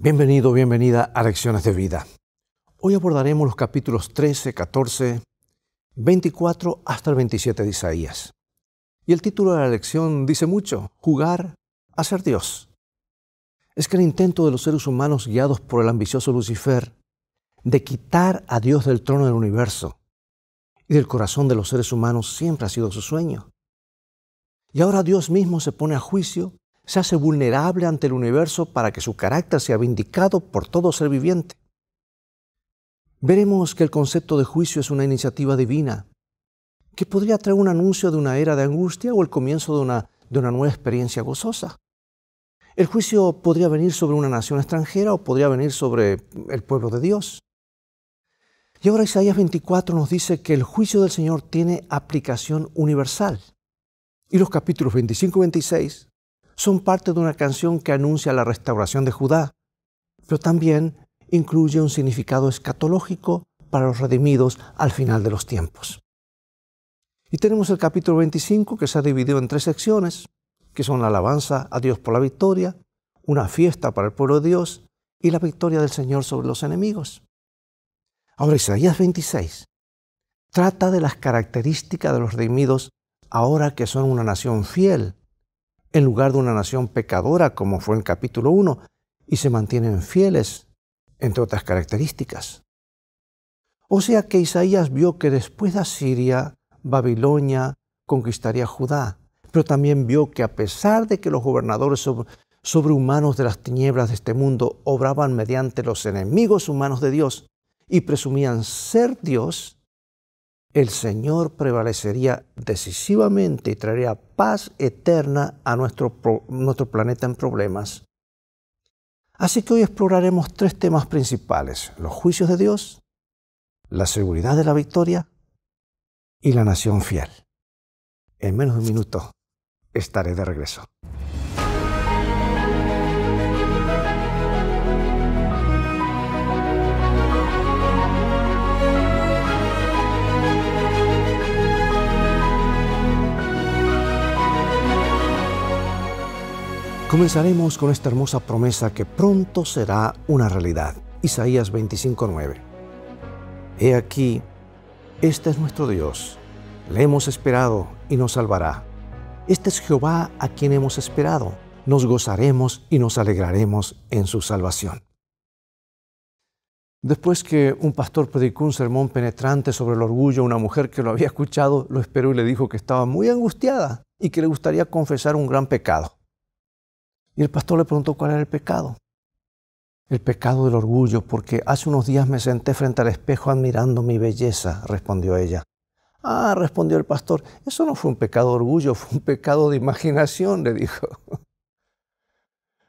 Bienvenido, bienvenida a Lecciones de Vida. Hoy abordaremos los capítulos 13, 14, 24 hasta el 27 de Isaías. Y el título de la lección dice mucho, jugar a ser Dios. Es que el intento de los seres humanos guiados por el ambicioso Lucifer de quitar a Dios del trono del universo y del corazón de los seres humanos siempre ha sido su sueño. Y ahora Dios mismo se pone a juicio se hace vulnerable ante el universo para que su carácter sea vindicado por todo ser viviente. Veremos que el concepto de juicio es una iniciativa divina, que podría traer un anuncio de una era de angustia o el comienzo de una, de una nueva experiencia gozosa. El juicio podría venir sobre una nación extranjera o podría venir sobre el pueblo de Dios. Y ahora Isaías 24 nos dice que el juicio del Señor tiene aplicación universal. Y los capítulos 25 y 26 son parte de una canción que anuncia la restauración de Judá, pero también incluye un significado escatológico para los redimidos al final de los tiempos. Y tenemos el capítulo 25 que se ha dividido en tres secciones, que son la alabanza a Dios por la victoria, una fiesta para el pueblo de Dios y la victoria del Señor sobre los enemigos. Ahora Isaías 26 trata de las características de los redimidos ahora que son una nación fiel en lugar de una nación pecadora como fue en el capítulo 1, y se mantienen fieles, entre otras características. O sea que Isaías vio que después de Asiria, Babilonia conquistaría Judá, pero también vio que a pesar de que los gobernadores sobrehumanos de las tinieblas de este mundo obraban mediante los enemigos humanos de Dios y presumían ser Dios, el Señor prevalecería decisivamente y traería paz eterna a nuestro, nuestro planeta en problemas. Así que hoy exploraremos tres temas principales, los juicios de Dios, la seguridad de la victoria y la nación fiel. En menos de un minuto estaré de regreso. Comenzaremos con esta hermosa promesa que pronto será una realidad. Isaías 25:9. He aquí, este es nuestro Dios. Le hemos esperado y nos salvará. Este es Jehová a quien hemos esperado. Nos gozaremos y nos alegraremos en su salvación. Después que un pastor predicó un sermón penetrante sobre el orgullo, una mujer que lo había escuchado lo esperó y le dijo que estaba muy angustiada y que le gustaría confesar un gran pecado. Y el pastor le preguntó cuál era el pecado. El pecado del orgullo, porque hace unos días me senté frente al espejo admirando mi belleza, respondió ella. Ah, respondió el pastor, eso no fue un pecado de orgullo, fue un pecado de imaginación, le dijo.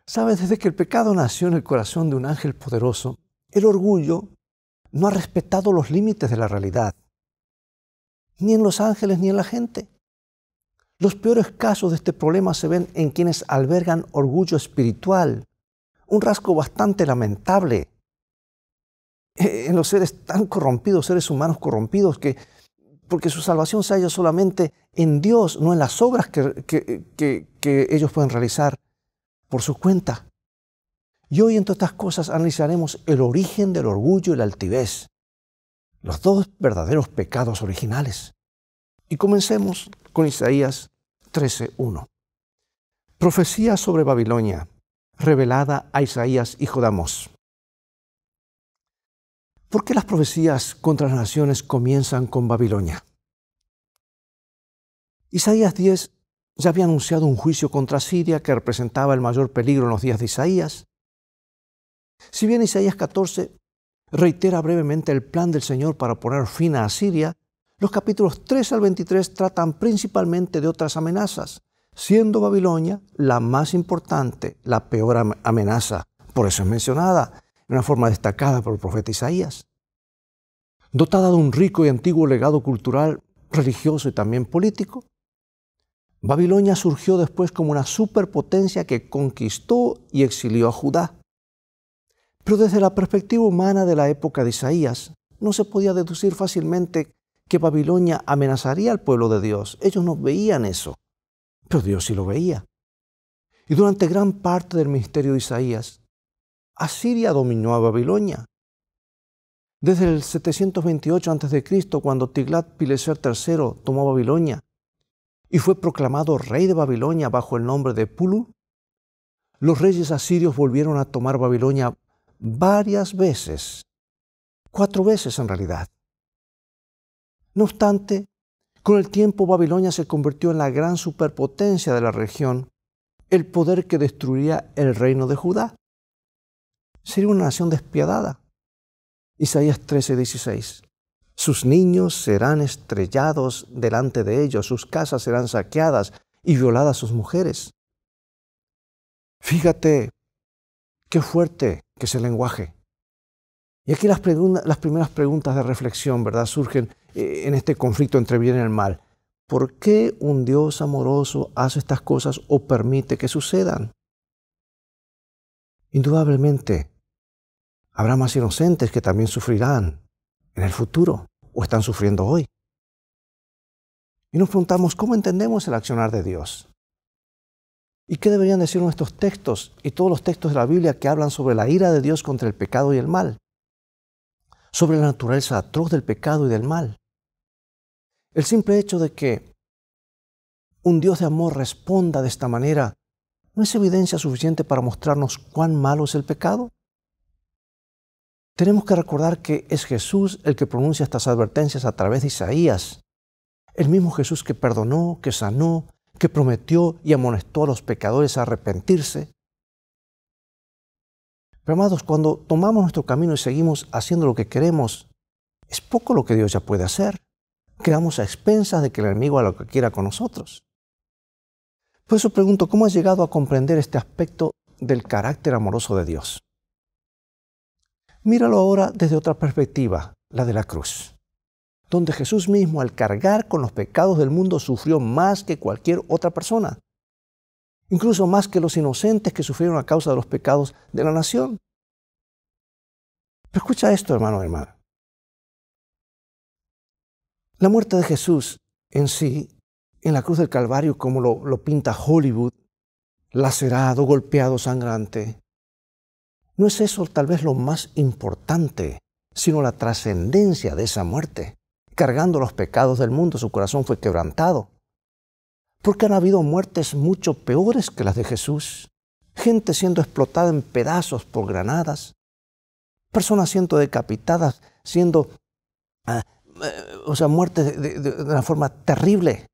Sabes, desde que el pecado nació en el corazón de un ángel poderoso, el orgullo no ha respetado los límites de la realidad, ni en los ángeles ni en la gente. Los peores casos de este problema se ven en quienes albergan orgullo espiritual, un rasgo bastante lamentable eh, en los seres tan corrompidos, seres humanos corrompidos, que, porque su salvación se halla solamente en Dios, no en las obras que, que ellos pueden realizar por su cuenta. Y hoy en todas estas cosas analizaremos el origen del orgullo y la altivez, los dos verdaderos pecados originales. Y comencemos con Isaías 13.1. Profecía sobre Babilonia, revelada a Isaías, hijo de Amos. ¿Por qué las profecías contra las naciones comienzan con Babilonia? Isaías 10 ya había anunciado un juicio contra Siria que representaba el mayor peligro en los días de Isaías. Si bien Isaías 14 reitera brevemente el plan del Señor para poner fin a Siria, los capítulos 3 al 23 tratan principalmente de otras amenazas, siendo Babilonia la más importante, la peor amenaza. Por eso es mencionada en una forma destacada por el profeta Isaías. Dotada de un rico y antiguo legado cultural, religioso y también político, Babilonia surgió después como una superpotencia que conquistó y exilió a Judá. Pero desde la perspectiva humana de la época de Isaías, no se podía deducir fácilmente que Babilonia amenazaría al pueblo de Dios. Ellos no veían eso, pero Dios sí lo veía. Y durante gran parte del ministerio de Isaías, Asiria dominó a Babilonia. Desde el 728 a.C., cuando Tiglat-Pileser III tomó Babilonia y fue proclamado rey de Babilonia bajo el nombre de Pulu, los reyes asirios volvieron a tomar Babilonia varias veces, cuatro veces en realidad. No obstante, con el tiempo Babilonia se convirtió en la gran superpotencia de la región, el poder que destruiría el reino de Judá. Sería una nación despiadada. Isaías 13:16. Sus niños serán estrellados delante de ellos, sus casas serán saqueadas y violadas sus mujeres. Fíjate qué fuerte que es el lenguaje. Y aquí las, las primeras preguntas de reflexión, ¿verdad? Surgen. Eh, en este conflicto entre bien y el mal. ¿Por qué un Dios amoroso hace estas cosas o permite que sucedan? Indudablemente, habrá más inocentes que también sufrirán en el futuro o están sufriendo hoy. Y nos preguntamos, ¿cómo entendemos el accionar de Dios? ¿Y qué deberían decir nuestros textos y todos los textos de la Biblia que hablan sobre la ira de Dios contra el pecado y el mal? Sobre la naturaleza atroz del pecado y del mal. El simple hecho de que un Dios de amor responda de esta manera no es evidencia suficiente para mostrarnos cuán malo es el pecado. Tenemos que recordar que es Jesús el que pronuncia estas advertencias a través de Isaías, el mismo Jesús que perdonó, que sanó, que prometió y amonestó a los pecadores a arrepentirse. Pero amados, cuando tomamos nuestro camino y seguimos haciendo lo que queremos, es poco lo que Dios ya puede hacer quedamos a expensas de que el enemigo haga lo que quiera con nosotros. Por eso pregunto, ¿cómo has llegado a comprender este aspecto del carácter amoroso de Dios? Míralo ahora desde otra perspectiva, la de la cruz, donde Jesús mismo al cargar con los pecados del mundo sufrió más que cualquier otra persona, incluso más que los inocentes que sufrieron a causa de los pecados de la nación. Pero escucha esto, hermano, hermana. La muerte de Jesús en sí, en la cruz del Calvario, como lo, pinta Hollywood, lacerado, golpeado, sangrante, no es eso tal vez lo más importante, sino la trascendencia de esa muerte. Cargando los pecados del mundo, su corazón fue quebrantado. Porque han habido muertes mucho peores que las de Jesús. Gente siendo explotada en pedazos por granadas. Personas siendo decapitadas, siendo ah, o sea, muerte de, una forma terrible.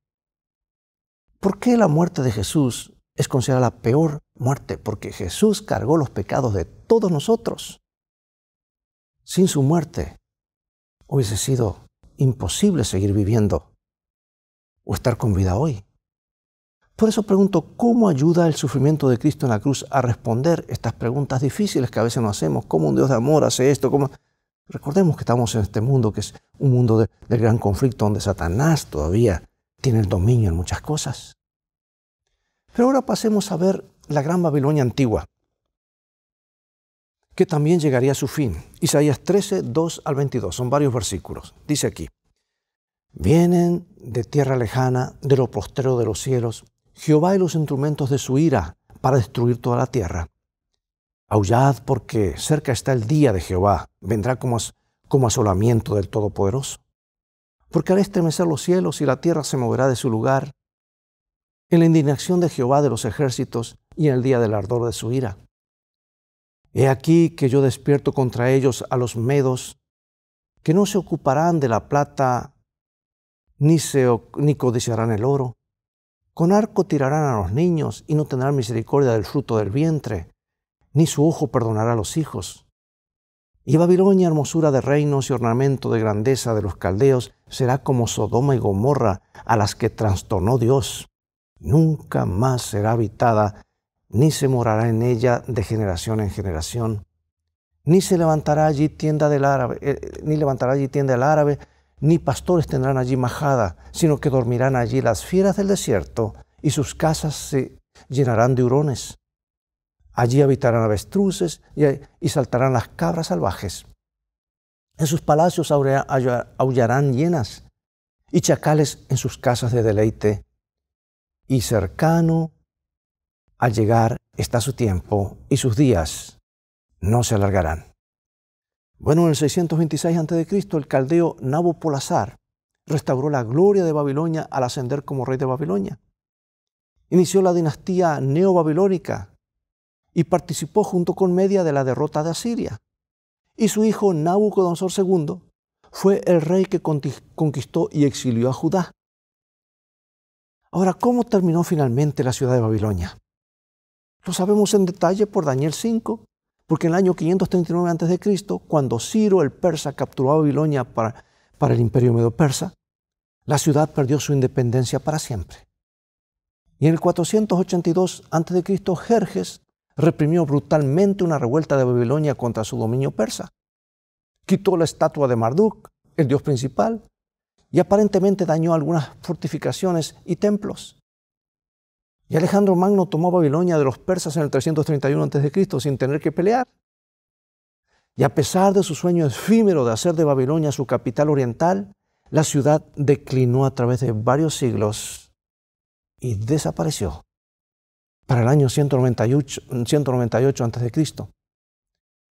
¿Por qué la muerte de Jesús es considerada la peor muerte? Porque Jesús cargó los pecados de todos nosotros. Sin su muerte hubiese sido imposible seguir viviendo o estar con vida hoy. Por eso pregunto, ¿cómo ayuda el sufrimiento de Cristo en la cruz a responder estas preguntas difíciles que a veces nos hacemos? ¿Cómo un Dios de amor hace esto? ¿Cómo? Recordemos que estamos en este mundo que es un mundo de, del gran conflicto donde Satanás todavía tiene el dominio en muchas cosas. Pero ahora pasemos a ver la gran Babilonia antigua, que también llegaría a su fin. Isaías 13, 2 al 22, son varios versículos. Dice aquí, vienen de tierra lejana, de lo postrero de los cielos, Jehová y los instrumentos de su ira, para destruir toda la tierra. Aullad porque cerca está el día de Jehová, vendrá como, asolamiento del Todopoderoso. Porque hará estremecer los cielos y la tierra se moverá de su lugar en la indignación de Jehová de los ejércitos y en el día del ardor de su ira. He aquí que yo despierto contra ellos a los medos, que no se ocuparán de la plata, ni, se, ni codiciarán el oro. Con arco tirarán a los niños y no tendrán misericordia del fruto del vientre ni su ojo perdonará a los hijos. Y Babilonia, hermosura de reinos y ornamento de grandeza de los caldeos, será como Sodoma y Gomorra, a las que trastornó Dios. Nunca más será habitada, ni se morará en ella de generación en generación. Ni se levantará allí tienda del árabe, eh, ni levantará allí tienda del árabe, ni pastores tendrán allí majada, sino que dormirán allí las fieras del desierto, y sus casas se llenarán de hurones. Allí habitarán avestruces y, saltarán las cabras salvajes. En sus palacios aullarán hienas y chacales en sus casas de deleite. Y cercano al llegar está su tiempo y sus días no se alargarán. Bueno, en el 626 a.C., el caldeo Polazar restauró la gloria de Babilonia al ascender como rey de Babilonia. Inició la dinastía neobabilónica y participó junto con Media de la derrota de Asiria. Y su hijo Nabucodonosor II fue el rey que conquistó y exilió a Judá. Ahora, ¿cómo terminó finalmente la ciudad de Babilonia? Lo sabemos en detalle por Daniel 5, porque en el año 539 a.C., cuando Ciro el persa capturó a Babilonia para, para el imperio medio persa la ciudad perdió su independencia para siempre. Y en el 482 a.C., Jerjes reprimió brutalmente una revuelta de Babilonia contra su dominio persa, quitó la estatua de Marduk, el dios principal, y aparentemente dañó algunas fortificaciones y templos. Y Alejandro Magno tomó Babilonia de los persas en el 331 a.C. sin tener que pelear. Y a pesar de su sueño efímero de hacer de Babilonia su capital oriental, la ciudad declinó a través de varios siglos y desapareció para el año 198, a.C.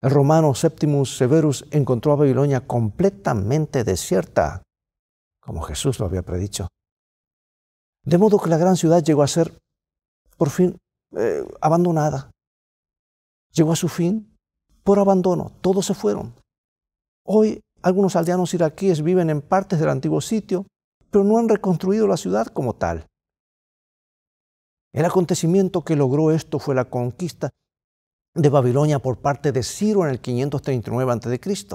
El romano Septimus Severus encontró a Babilonia completamente desierta, como Jesús lo había predicho. De modo que la gran ciudad llegó a ser, por fin, eh, abandonada. Llegó a su fin por abandono. Todos se fueron. Hoy algunos aldeanos iraquíes viven en partes del antiguo sitio, pero no han reconstruido la ciudad como tal. El acontecimiento que logró esto fue la conquista de Babilonia por parte de Ciro en el 539 a.C.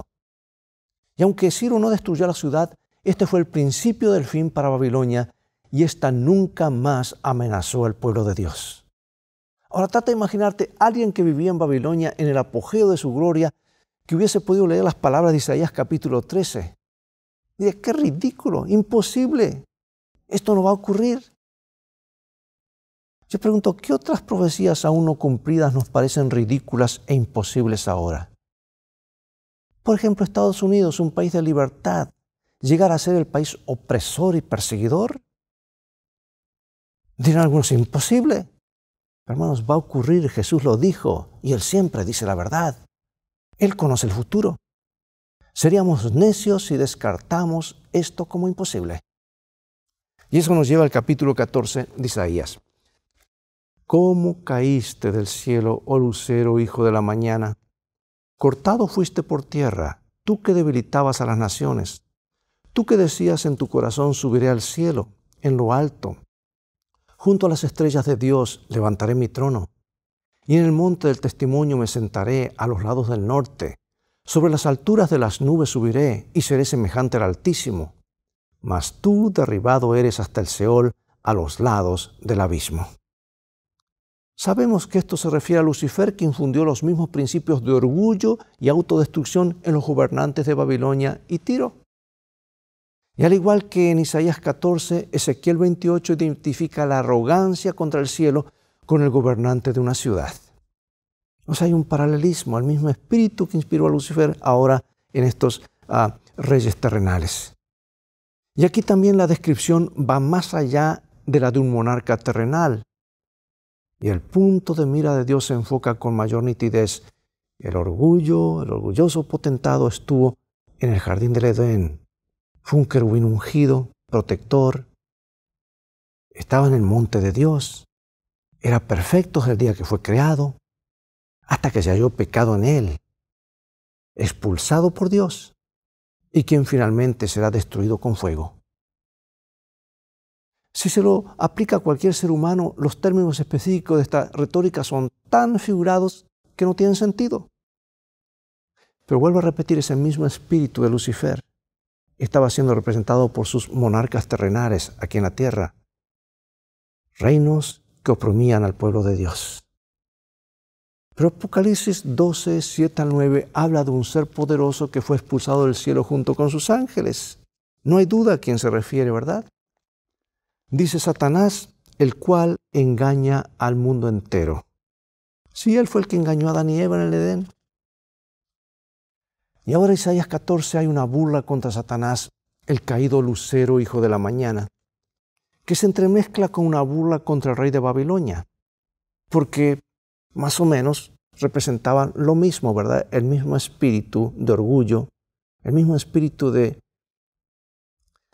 Y aunque Ciro no destruyó la ciudad, este fue el principio del fin para Babilonia y ésta nunca más amenazó al pueblo de Dios. Ahora trata de imaginarte a alguien que vivía en Babilonia en el apogeo de su gloria, que hubiese podido leer las palabras de Isaías capítulo 13. Dice, qué ridículo, imposible, esto no va a ocurrir. Yo pregunto, ¿qué otras profecías aún no cumplidas nos parecen ridículas e imposibles ahora? Por ejemplo, Estados Unidos, un país de libertad, llegar a ser el país opresor y perseguidor. Dirán algunos, imposible. Hermanos, va a ocurrir, Jesús lo dijo, y Él siempre dice la verdad. Él conoce el futuro. Seríamos necios si descartamos esto como imposible. Y eso nos lleva al capítulo 14 de Isaías. ¿Cómo caíste del cielo, oh lucero, hijo de la mañana? Cortado fuiste por tierra, tú que debilitabas a las naciones. Tú que decías en tu corazón, subiré al cielo, en lo alto. Junto a las estrellas de Dios levantaré mi trono. Y en el monte del testimonio me sentaré a los lados del norte. Sobre las alturas de las nubes subiré y seré semejante al Altísimo. Mas tú derribado eres hasta el Seol, a los lados del abismo. Sabemos que esto se refiere a Lucifer, que infundió los mismos principios de orgullo y autodestrucción en los gobernantes de Babilonia y Tiro. Y al igual que en Isaías 14, Ezequiel 28 identifica la arrogancia contra el cielo con el gobernante de una ciudad. O sea, hay un paralelismo al mismo espíritu que inspiró a Lucifer ahora en estos ah, reyes terrenales. Y aquí también la descripción va más allá de la de un monarca terrenal, y el punto de mira de Dios se enfoca con mayor nitidez. El orgullo, el orgulloso potentado estuvo en el jardín del Edén. Fue un querubín ungido, protector. Estaba en el monte de Dios. Era perfecto desde el día que fue creado, hasta que se halló pecado en él, expulsado por Dios, y quien finalmente será destruido con fuego. Si se lo aplica a cualquier ser humano, los términos específicos de esta retórica son tan figurados que no tienen sentido. Pero vuelvo a repetir ese mismo espíritu de Lucifer. Estaba siendo representado por sus monarcas terrenales aquí en la tierra, reinos que oprimían al pueblo de Dios. Pero Apocalipsis 12, 7 al 9 habla de un ser poderoso que fue expulsado del cielo junto con sus ángeles. No hay duda a quién se refiere, ¿verdad? dice Satanás, el cual engaña al mundo entero. Si sí, él fue el que engañó a Adán y Eva en el Edén. Y ahora Isaías 14 hay una burla contra Satanás, el caído lucero hijo de la mañana, que se entremezcla con una burla contra el rey de Babilonia, porque más o menos representaban lo mismo, ¿verdad? El mismo espíritu de orgullo, el mismo espíritu de,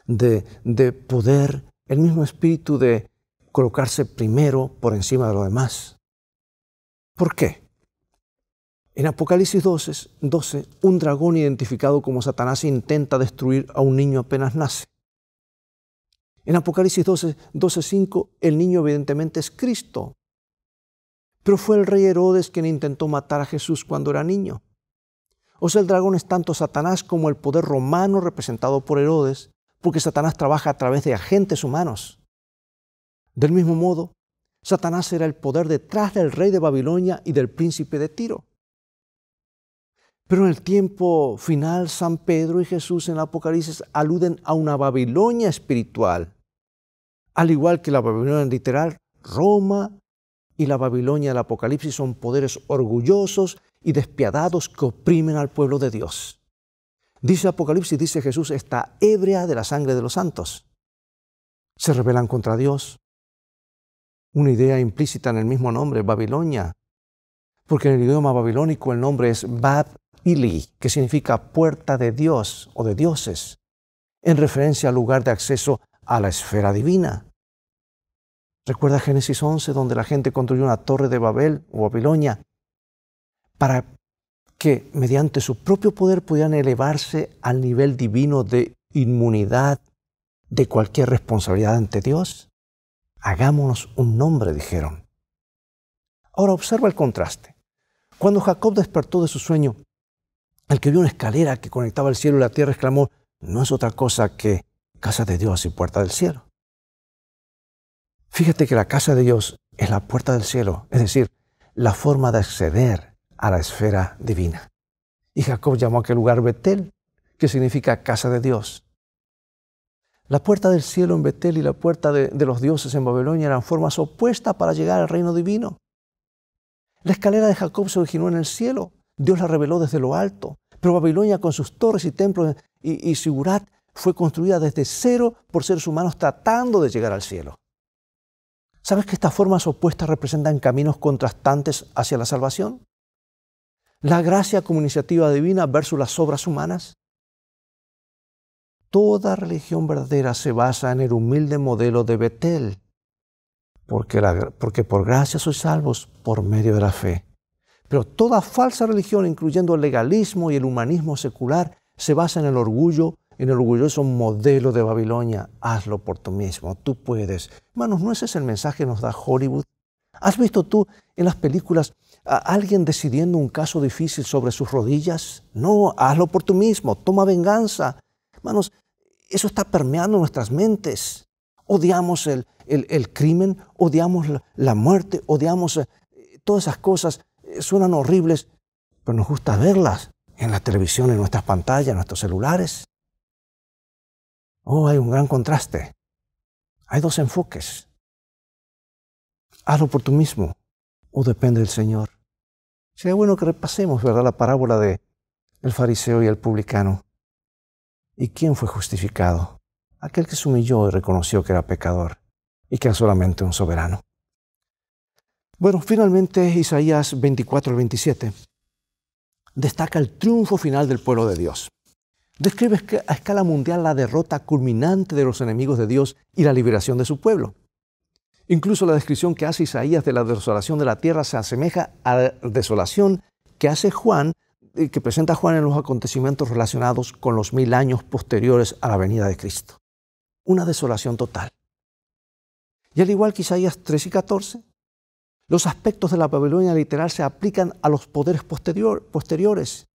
de, de poder, el mismo espíritu de colocarse primero por encima de lo demás. ¿Por qué? En Apocalipsis 12, 12, un dragón identificado como Satanás intenta destruir a un niño apenas nace. En Apocalipsis 12, 12 el niño evidentemente es Cristo, pero fue el rey Herodes quien intentó matar a Jesús cuando era niño. O sea, el dragón es tanto Satanás como el poder romano representado por Herodes, porque Satanás trabaja a través de agentes humanos. Del mismo modo, Satanás era el poder detrás del rey de Babilonia y del príncipe de Tiro. Pero en el tiempo final, San Pedro y Jesús en el Apocalipsis aluden a una Babilonia espiritual, al igual que la Babilonia literal, Roma y la Babilonia del Apocalipsis son poderes orgullosos y despiadados que oprimen al pueblo de Dios. Dice Apocalipsis, dice Jesús, está ebria de la sangre de los santos. Se rebelan contra Dios. Una idea implícita en el mismo nombre, Babilonia. Porque en el idioma babilónico el nombre es bad Ili, que significa puerta de Dios o de dioses, en referencia al lugar de acceso a la esfera divina. Recuerda Génesis 11, donde la gente construyó una torre de Babel o Babilonia para que mediante su propio poder pudieran elevarse al nivel divino de inmunidad de cualquier responsabilidad ante Dios? Hagámonos un nombre, dijeron. Ahora observa el contraste. Cuando Jacob despertó de su sueño, el que vio una escalera que conectaba el cielo y la tierra exclamó, no es otra cosa que casa de Dios y puerta del cielo. Fíjate que la casa de Dios es la puerta del cielo, es decir, la forma de acceder a la esfera divina. Y Jacob llamó a aquel lugar Betel, que significa casa de Dios. La puerta del cielo en Betel y la puerta de, los dioses en Babilonia eran formas opuestas para llegar al reino divino. La escalera de Jacob se originó en el cielo, Dios la reveló desde lo alto, pero Babilonia con sus torres y templos y, y Sigurat fue construida desde cero por seres humanos tratando de llegar al cielo. ¿Sabes que estas formas opuestas representan caminos contrastantes hacia la salvación? La gracia como iniciativa divina versus las obras humanas. Toda religión verdadera se basa en el humilde modelo de Betel, porque, por gracia sois salvos por medio de la fe. Pero toda falsa religión, incluyendo el legalismo y el humanismo secular, se basa en el orgullo, en el orgulloso modelo de Babilonia. Hazlo por tú mismo, tú puedes. Hermanos, ¿no ese es el mensaje que nos da Hollywood? ¿Has visto tú en las películas alguien decidiendo un caso difícil sobre sus rodillas. No, hazlo por tú mismo, toma venganza. Hermanos, eso está permeando nuestras mentes. Odiamos el, crimen, odiamos la, muerte, odiamos eh, todas esas cosas. Eh, suenan horribles, pero nos gusta verlas en la televisión, en nuestras pantallas, en nuestros celulares. Oh, hay un gran contraste. Hay dos enfoques. Hazlo por tú mismo o depende del Señor. Sería bueno que repasemos, ¿verdad?, la parábola de el fariseo y el publicano. ¿Y quién fue justificado? Aquel que se humilló y reconoció que era pecador y que era solamente un soberano. Bueno, finalmente Isaías 24 al 27 destaca el triunfo final del pueblo de Dios. Describe a escala mundial la derrota culminante de los enemigos de Dios y la liberación de su pueblo. Incluso la descripción que hace Isaías de la desolación de la tierra se asemeja a la desolación que hace Juan, eh, que presenta Juan en los acontecimientos relacionados con los mil años posteriores a la venida de Cristo. Una desolación total. Y al igual que Isaías 3 y 14, los aspectos de la Babilonia literal se aplican a los poderes posteriores,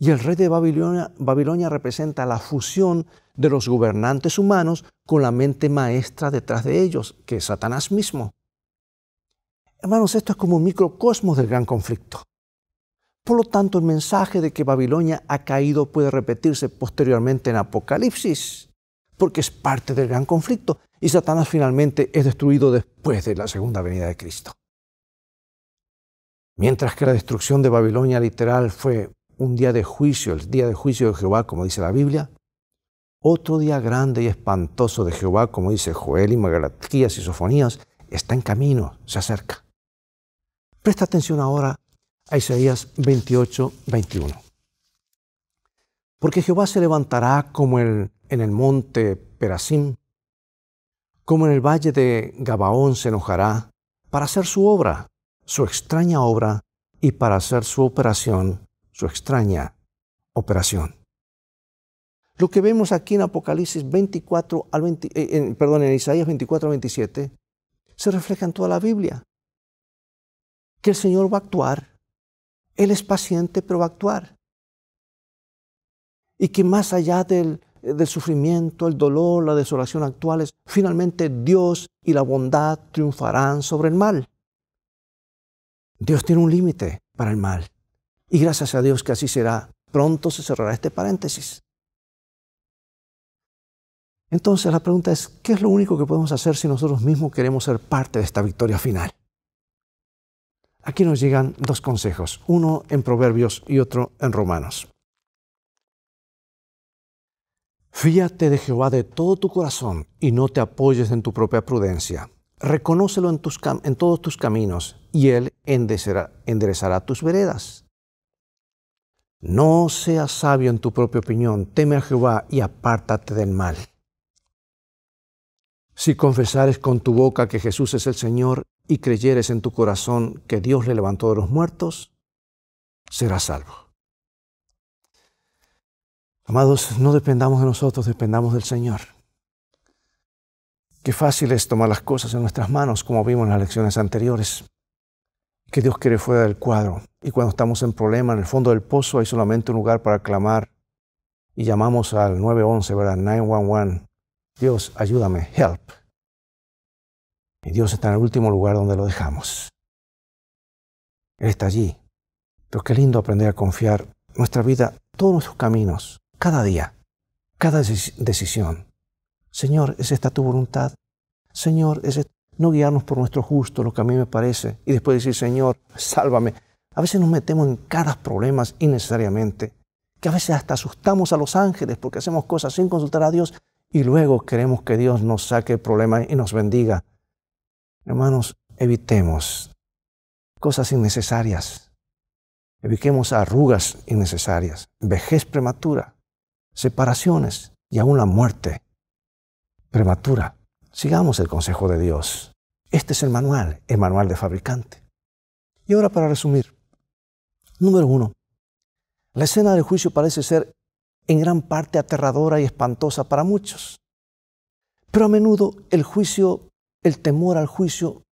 y el rey de Babilonia, representa la fusión de los gobernantes humanos con la mente maestra detrás de ellos, que es Satanás mismo. Hermanos, esto es como un microcosmos del gran conflicto. Por lo tanto, el mensaje de que Babilonia ha caído puede repetirse posteriormente en Apocalipsis, porque es parte del gran conflicto y Satanás finalmente es destruido después de la segunda venida de Cristo. Mientras que la destrucción de Babilonia literal fue un día de juicio, el día de juicio de Jehová, como dice la Biblia, otro día grande y espantoso de Jehová, como dice Joel y Magalatías y Sofonías, está en camino, se acerca. Presta atención ahora a Isaías 28, 21. Porque Jehová se levantará como el, en el monte Perasim, como en el valle de Gabaón se enojará, para hacer su obra, su extraña obra, y para hacer su operación su extraña operación. Lo que vemos aquí en Apocalipsis 24 al 20, eh, perdón, en Isaías 24 al 27, se refleja en toda la Biblia. Que el Señor va a actuar. Él es paciente, pero va a actuar. Y que más allá del, eh, del sufrimiento, el dolor, la desolación actuales, finalmente Dios y la bondad triunfarán sobre el mal. Dios tiene un límite para el mal. Y gracias a Dios que así será. Pronto se cerrará este paréntesis. Entonces la pregunta es, ¿qué es lo único que podemos hacer si nosotros mismos queremos ser parte de esta victoria final? Aquí nos llegan dos consejos, uno en Proverbios y otro en Romanos. Fíate de Jehová de todo tu corazón y no te apoyes en tu propia prudencia. Reconócelo en, todos tus caminos y Él enderezará tus veredas. No seas sabio en tu propia opinión, teme a Jehová y apártate del mal. Si confesares con tu boca que Jesús es el Señor y creyeres en tu corazón que Dios le levantó de los muertos, serás salvo. Amados, no dependamos de nosotros, dependamos del Señor. Qué fácil es tomar las cosas en nuestras manos, como vimos en las lecciones anteriores que Dios quiere fuera del cuadro. Y cuando estamos en problema en el fondo del pozo, hay solamente un lugar para clamar. Y llamamos al 911, ¿verdad? 911. Dios, ayúdame, help. Y Dios está en el último lugar donde lo dejamos. Él está allí. Pero qué lindo aprender a confiar nuestra vida, todos nuestros caminos, cada día, cada decisión. Señor, ¿es esta tu voluntad? Señor, ¿es no guiarnos por nuestro justo, lo que a mí me parece, y después decir, Señor, sálvame. A veces nos metemos en caras problemas innecesariamente, que a veces hasta asustamos a los ángeles porque hacemos cosas sin consultar a Dios y luego queremos que Dios nos saque el problema y nos bendiga. Hermanos, evitemos cosas innecesarias. Evitemos arrugas innecesarias, vejez prematura, separaciones y aún la muerte prematura. Sigamos el consejo de Dios. Este es el manual, el manual de fabricante. Y ahora para resumir. Número uno. La escena del juicio parece ser en gran parte aterradora y espantosa para muchos. Pero a menudo el juicio, el temor al juicio,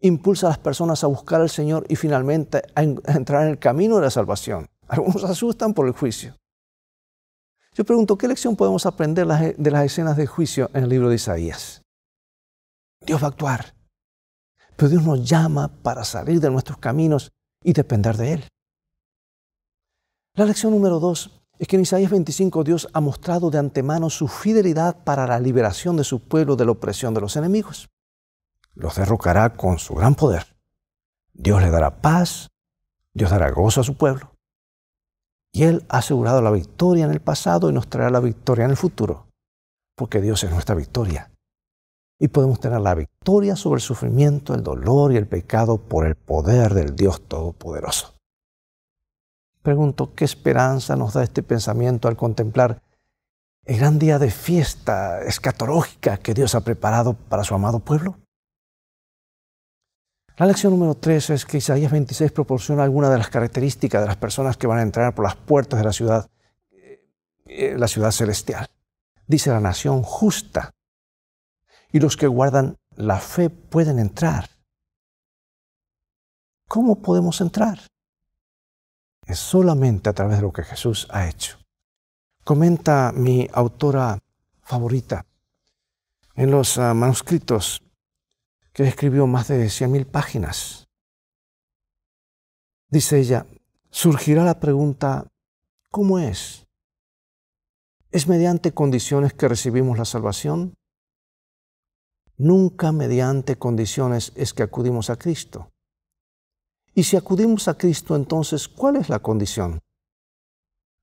impulsa a las personas a buscar al Señor y finalmente a entrar en el camino de la salvación. Algunos asustan por el juicio. Yo pregunto, ¿qué lección podemos aprender e, de las escenas del juicio en el libro de Isaías? Dios va a actuar. Pero Dios nos llama para salir de nuestros caminos y depender de Él. La lección número dos es que en Isaías 25 Dios ha mostrado de antemano su fidelidad para la liberación de su pueblo de la opresión de los enemigos. Los derrocará con su gran poder. Dios le dará paz, Dios dará gozo a su pueblo. Y Él ha asegurado la victoria en el pasado y nos traerá la victoria en el futuro, porque Dios es nuestra victoria y podemos tener la victoria sobre el sufrimiento, el dolor y el pecado por el poder del Dios Todopoderoso. Pregunto, ¿qué esperanza nos da este pensamiento al contemplar el gran día de fiesta escatológica que Dios ha preparado para su amado pueblo? La lección número 3 es que Isaías 26 proporciona algunas de las características de las personas que van a entrar por las puertas de la ciudad, eh, la ciudad celestial. Dice la nación justa y los que guardan la fe pueden entrar. ¿Cómo podemos entrar? Es solamente a través de lo que Jesús ha hecho. Comenta mi autora favorita en los ah, manuscritos que escribió más de 100.000 páginas. Dice ella, surgirá la pregunta, ¿cómo es? ¿Es mediante condiciones que recibimos la salvación? Nunca mediante condiciones es que acudimos a Cristo. Y si acudimos a Cristo, entonces, ¿cuál es la condición?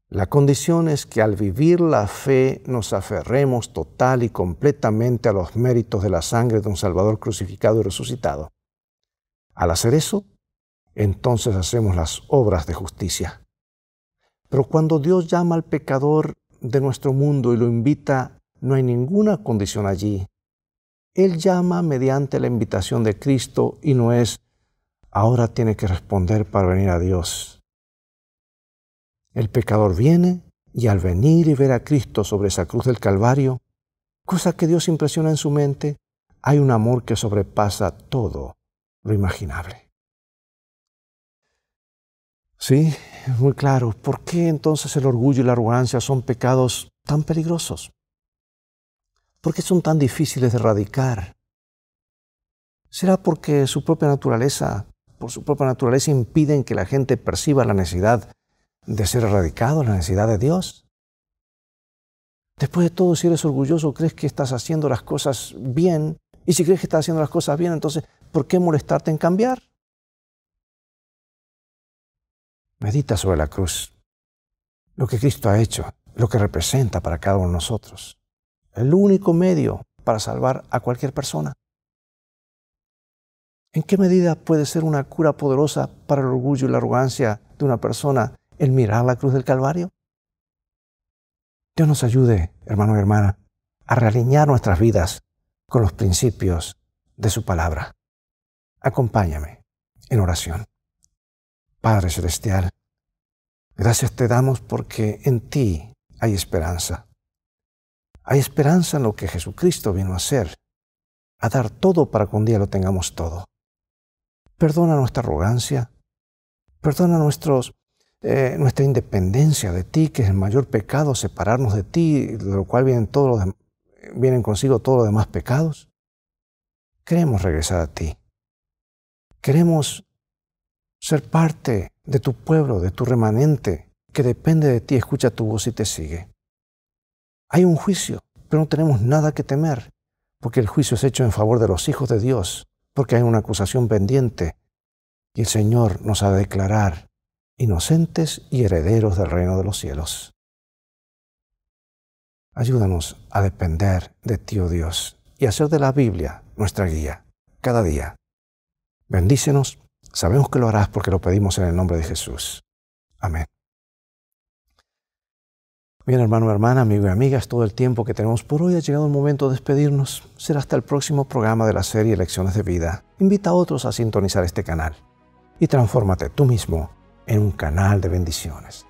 La condición es que al vivir la fe nos aferremos total y completamente a los méritos de la sangre de un Salvador crucificado y resucitado. Al hacer eso, entonces hacemos las obras de justicia. Pero cuando Dios llama al pecador de nuestro mundo y lo invita, no hay ninguna condición allí él llama mediante la invitación de Cristo y no es, ahora tiene que responder para venir a Dios. El pecador viene y al venir y ver a Cristo sobre esa cruz del Calvario, cosa que Dios impresiona en su mente, hay un amor que sobrepasa todo lo imaginable. Sí, muy claro. ¿Por qué entonces el orgullo y la arrogancia son pecados tan peligrosos? ¿Por qué son tan difíciles de erradicar? ¿Será porque su propia naturaleza, por su propia naturaleza, impiden que la gente perciba la necesidad de ser erradicado, la necesidad de Dios? Después de todo, si eres orgulloso, crees que estás haciendo las cosas bien, y si crees que estás haciendo las cosas bien, entonces, ¿por qué molestarte en cambiar? Medita sobre la cruz, lo que Cristo ha hecho, lo que representa para cada uno de nosotros el único medio para salvar a cualquier persona. ¿En qué medida puede ser una cura poderosa para el orgullo y la arrogancia de una persona el mirar la cruz del Calvario? Dios nos ayude, hermano y hermana, a realinear nuestras vidas con los principios de su palabra. Acompáñame en oración. Padre Celestial, gracias te damos porque en ti hay esperanza. Hay esperanza en lo que Jesucristo vino a hacer, a dar todo para que un día lo tengamos todo. Perdona nuestra arrogancia, perdona nuestros, eh, nuestra independencia de ti, que es el mayor pecado, separarnos de ti, de lo cual vienen, todos vienen consigo todos los demás pecados. Queremos regresar a ti. Queremos ser parte de tu pueblo, de tu remanente, que depende de ti, escucha tu voz y te sigue. Hay un juicio, pero no tenemos nada que temer, porque el juicio es hecho en favor de los hijos de Dios, porque hay una acusación pendiente. Y el Señor nos ha de declarar inocentes y herederos del reino de los cielos. Ayúdanos a depender de ti, oh Dios, y hacer de la Biblia nuestra guía cada día. Bendícenos, sabemos que lo harás porque lo pedimos en el nombre de Jesús. Amén. Bien, hermano, hermana, amigo y amigas, todo el tiempo que tenemos por hoy ha llegado el momento de despedirnos. Será hasta el próximo programa de la serie Lecciones de Vida. Invita a otros a sintonizar este canal y transfórmate tú mismo en un canal de bendiciones.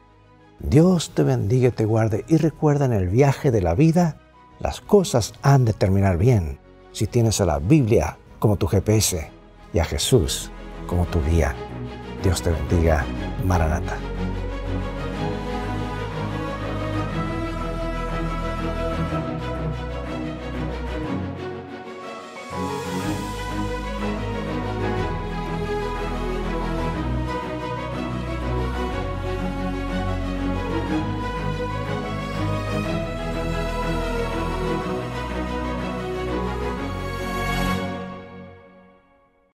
Dios te bendiga y te guarde y recuerda en el viaje de la vida, las cosas han de terminar bien si tienes a la Biblia como tu GPS y a Jesús como tu guía. Dios te bendiga, Maranata.